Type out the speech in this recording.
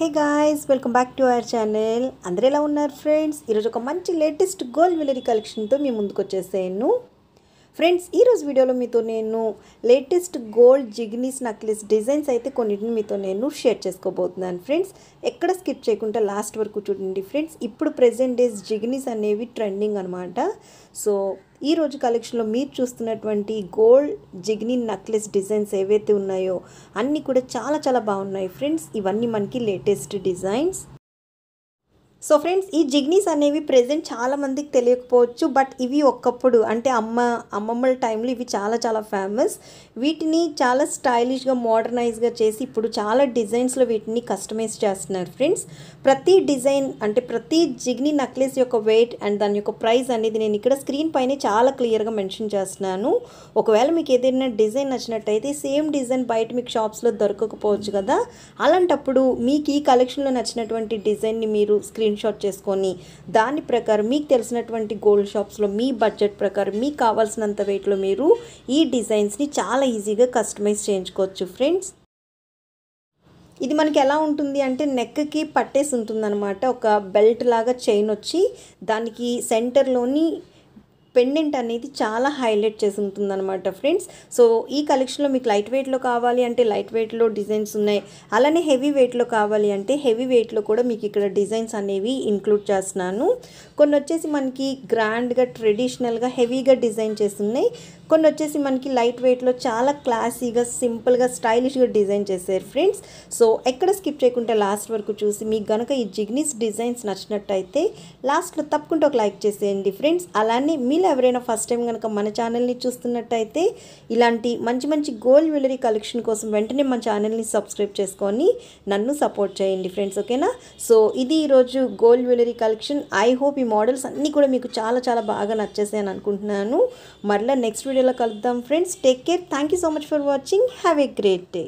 hey guys welcome back to our channel అందరూ ఎలా ఉన్నారు ఫ్రెండ్స్ ఈరోజు ఒక మంచి లేటెస్ట్ గోల్డ్ జ్యువెలరీ కలెక్షన్తో మీ ముందుకు వచ్చేసాను ఫ్రెండ్స్ ఈరోజు వీడియోలో మీతో నేను లేటెస్ట్ గోల్డ్ జిగ్నీస్ నక్లెస్ డిజైన్స్ అయితే కొన్నింటిని మీతో నేను షేర్ చేసుకోబోతున్నాను ఫ్రెండ్స్ ఎక్కడ స్కిప్ చేయకుండా లాస్ట్ వరకు చూడండి ఫ్రెండ్స్ ఇప్పుడు ప్రెజెంట్ డేస్ జిగ్నీస్ అనేవి ట్రెండింగ్ అనమాట సో ఈ రోజు కలెక్షన్లో మీరు చూస్తున్నటువంటి గోల్డ్ జిగ్నీ నక్లెస్ డిజైన్స్ ఏవైతే ఉన్నాయో అన్నీ కూడా చాలా చాలా బాగున్నాయి ఫ్రెండ్స్ ఇవన్నీ మనకి లేటెస్ట్ డిజైన్స్ సో ఫ్రెండ్స్ ఈ జిగ్నీస్ అనేవి ప్రజెంట్ చాలామందికి తెలియకపోవచ్చు బట్ ఇవి ఒక్కప్పుడు అంటే అమ్మ అమ్మమ్మల టైంలో ఇవి చాలా చాలా ఫేమస్ వీటిని చాలా స్టైలిష్గా మోడర్నైజ్గా చేసి ఇప్పుడు చాలా డిజైన్స్లో వీటిని కస్టమైజ్ చేస్తున్నారు ఫ్రెండ్స్ ప్రతి డిజైన్ అంటే ప్రతి జిగ్నీ నక్లెస్ యొక్క వెయిట్ అండ్ దాని యొక్క ప్రైస్ అనేది నేను ఇక్కడ స్క్రీన్ పైన చాలా క్లియర్గా మెన్షన్ చేస్తున్నాను ఒకవేళ మీకు ఏదైనా డిజైన్ నచ్చినట్టయితే సేమ్ డిజైన్ బయట మీకు షాప్స్లో దొరకకపోవచ్చు కదా అలాంటప్పుడు మీకు ఈ కలెక్షన్లో నచ్చినటువంటి డిజైన్ని మీరు స్క్రీన్ స్క్రీన్ షాట్ చేసుకొని దాని ప్రకారం మీకు తెలిసినటువంటి గోల్డ్ షాప్స్లో మీ బడ్జెట్ ప్రకారం మీకు కావాల్సినంత వెయిట్లో మీరు ఈ డిజైన్స్ని చాలా ఈజీగా కస్టమైజ్ చేయించుకోవచ్చు ఫ్రెండ్స్ ఇది మనకి ఎలా ఉంటుంది అంటే నెక్కి పట్టేసి ఉంటుందన్నమాట ఒక బెల్ట్ లాగా చైన్ వచ్చి దానికి సెంటర్లోని పెండెంట్ అనేది చాలా హైలైట్ చేసి ఉంటుందన్నమాట ఫ్రెండ్స్ సో ఈ కలెక్షన్లో మీకు లైట్ వెయిట్లో కావాలి అంటే లైట్ వెయిట్లో డిజైన్స్ ఉన్నాయి అలానే హెవీ వెయిట్లో కావాలి అంటే హెవీ వెయిట్లో కూడా మీకు ఇక్కడ డిజైన్స్ అనేవి ఇంక్లూడ్ చేస్తున్నాను కొన్ని వచ్చేసి మనకి గ్రాండ్గా ట్రెడిషనల్గా హెవీగా డిజైన్ చేస్తున్నాయి కొన్ని వచ్చేసి మనకి లైట్ వెయిట్లో చాలా క్లాసీగా సింపుల్గా స్టైలిష్గా డిజైన్ చేశారు ఫ్రెండ్స్ సో ఎక్కడ స్కిప్ చేయకుండా లాస్ట్ వరకు చూసి మీకు గనక ఈ జిగ్నీస్ డిజైన్స్ నచ్చినట్టయితే లాస్ట్లో తప్పకుండా ఒక లైక్ చేసేయండి ఫ్రెండ్స్ అలానే మీ వాళ్ళు ఎవరైనా ఫస్ట్ టైం కనుక మన ఛానల్ని చూస్తున్నట్టయితే ఇలాంటి మంచి మంచి గోల్డ్ జ్యువెలరీ కలెక్షన్ కోసం వెంటనే మన ఛానల్ని సబ్స్క్రైబ్ చేసుకొని నన్ను సపోర్ట్ చేయండి ఫ్రెండ్స్ ఓకేనా సో ఇది ఈరోజు gold jewellery collection I hope ఈ మోడల్స్ అన్నీ కూడా మీకు చాలా చాలా బాగా నచ్చేసాయి అని అనుకుంటున్నాను మరలా నెక్స్ట్ వీడియోలో కలుద్దాం friends take care thank you so much for watching have a great day